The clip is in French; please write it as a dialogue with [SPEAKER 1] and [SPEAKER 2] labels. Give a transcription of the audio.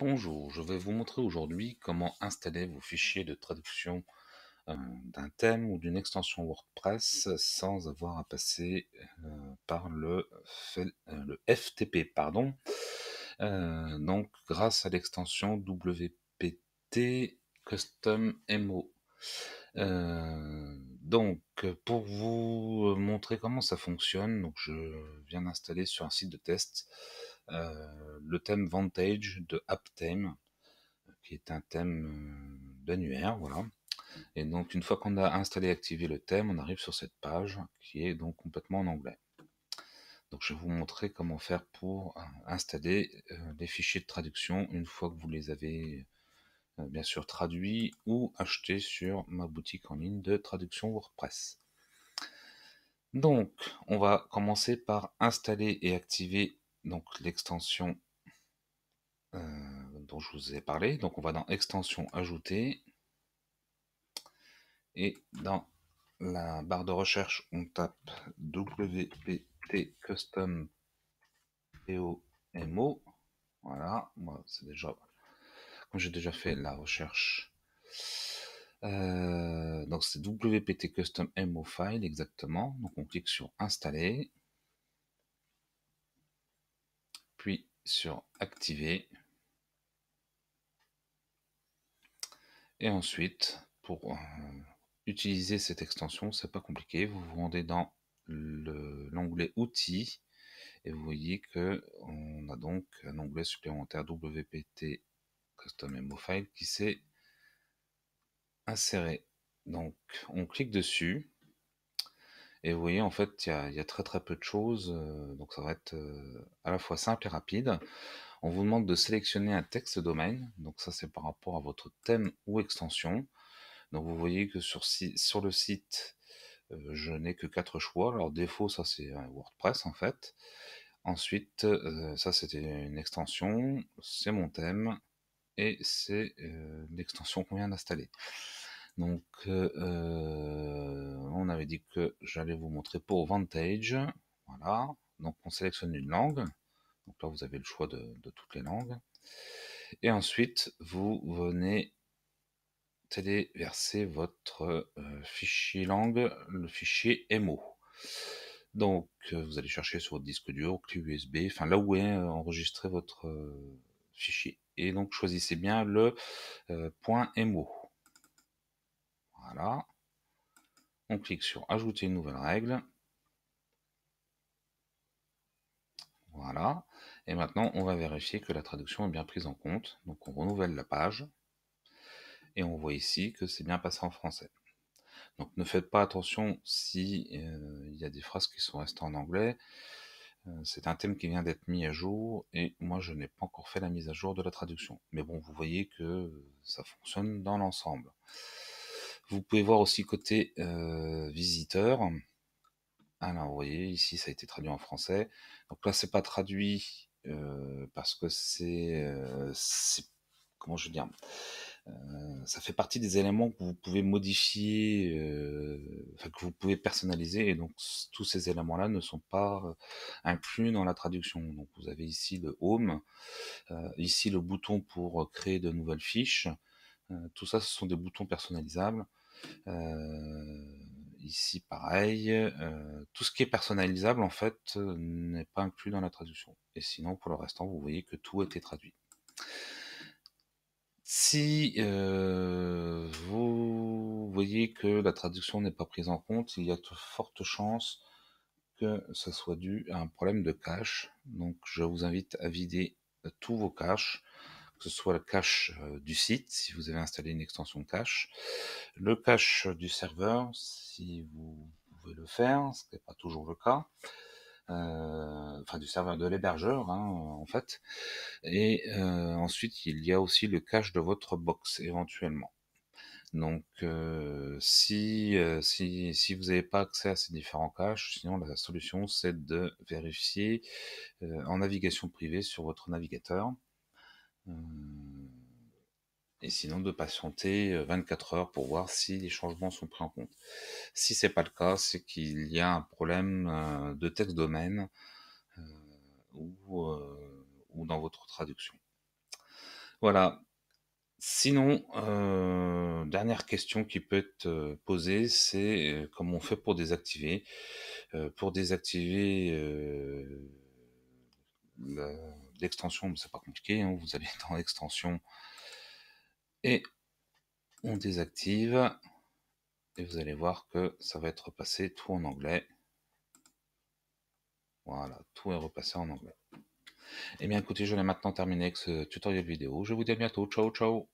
[SPEAKER 1] Bonjour, je vais vous montrer aujourd'hui comment installer vos fichiers de traduction euh, d'un thème ou d'une extension WordPress sans avoir à passer euh, par le, euh, le, FTP. Pardon. donc grâce à l'extension WPT Custom MO. Donc, euh, pour vous euh, montrer comment ça fonctionne, donc je viens d'installer sur un site de test euh, le thème Vantage de AppTheme, qui est un thème d'annuaire, voilà. Et donc, une fois qu'on a installé et activé le thème, on arrive sur cette page qui est donc complètement en anglais. Donc, je vais vous montrer comment faire pour installer les fichiers de traduction une fois que vous les avez euh, bien sûr traduit ou acheté sur ma boutique en ligne de traduction WordPress. Donc, on va commencer par installer et activer donc l'extension euh, dont je vous ai parlé. Donc, on va dans Extension Ajouter et dans la barre de recherche, on tape WPT Custom POMO. Voilà, moi c'est déjà j'ai déjà fait la recherche. Euh, donc c'est WPT Custom MO File exactement. Donc on clique sur Installer, puis sur Activer. Et ensuite, pour euh, utiliser cette extension, c'est pas compliqué. Vous vous rendez dans l'onglet Outils et vous voyez que on a donc un onglet supplémentaire WPT custom memo file qui s'est inséré. Donc on clique dessus et vous voyez en fait il y, a très très peu de choses euh, donc ça va être euh, à la fois simple et rapide. On vous demande de sélectionner un texte domaine, donc ça c'est par rapport à votre thème ou extension. Donc vous voyez que sur, sur le site euh, je n'ai que quatre choix. Alors défaut ça c'est WordPress en fait. Ensuite, ça c'était une extension, c'est mon thème, et c'est euh, l'extension qu'on vient d'installer. Donc, euh, euh, on avait dit que j'allais vous montrer pour Vantage. Voilà. Donc, on sélectionne une langue. Donc là, vous avez le choix de, toutes les langues. Et ensuite, vous venez téléverser votre fichier langue, le fichier MO. Donc, vous allez chercher sur votre disque dur, clé USB, enfin là où est enregistré votre fichier. Et donc choisissez bien le euh, point .mo. Voilà. On clique sur ajouter une nouvelle règle. Voilà. Et maintenant, on va vérifier que la traduction est bien prise en compte. Donc on renouvelle la page. Et on voit ici que c'est bien passé en français. Donc ne faites pas attention si euh, il y a des phrases qui sont restées en anglais. Euh, c'est un thème qui vient d'être mis à jour et moi je n'ai pas encore fait la mise à jour de la traduction. Mais bon, vous voyez que ça fonctionne dans l'ensemble. Vous pouvez voir aussi côté euh, visiteur. Alors vous voyez ici ça a été traduit en français. Donc là c'est pas traduit euh, parce que c'est comment je veux dire euh, ça fait partie des éléments que vous pouvez modifier, euh, que vous pouvez personnaliser, et donc tous ces éléments-là ne sont pas euh, inclus dans la traduction. Donc vous avez ici le home, ici le bouton pour créer de nouvelles fiches. tout ça, ce sont des boutons personnalisables. ici, pareil. tout ce qui est personnalisable, en fait, n'est pas inclus dans la traduction. Et sinon, pour le restant, vous voyez que tout a été traduit. Si euh, vous voyez que la traduction n'est pas prise en compte, il y a de fortes chances que ce soit dû à un problème de cache. Donc je vous invite à vider euh, tous vos caches, que ce soit le cache euh, du site, si vous avez installé une extension cache, le cache du serveur, si vous pouvez le faire, ce n'est pas toujours le cas. Euh, enfin du serveur de l'hébergeur hein, en fait. Et euh, ensuite, il y a aussi le cache de votre box éventuellement. Donc, euh, si, si, si, vous n'avez pas accès à ces différents caches, sinon la solution c'est de vérifier en navigation privée sur votre navigateur et sinon de patienter 24 euh, heures pour voir si les changements sont pris en compte. Si c'est pas le cas, c'est qu'il y a un problème euh, de texte domaine euh, ou, dans votre traduction. Voilà. Sinon, dernière question qui peut être posée, c'est comment on fait pour désactiver. pour désactiver l'extension, c'est pas compliqué, hein, vous allez dans l'extension et on désactive et vous allez voir que ça va être passé tout en anglais. Voilà, tout est repassé en anglais. Et eh bien écoutez, je vais maintenant terminer avec ce tutoriel vidéo. Je vous dis à bientôt. Ciao, ciao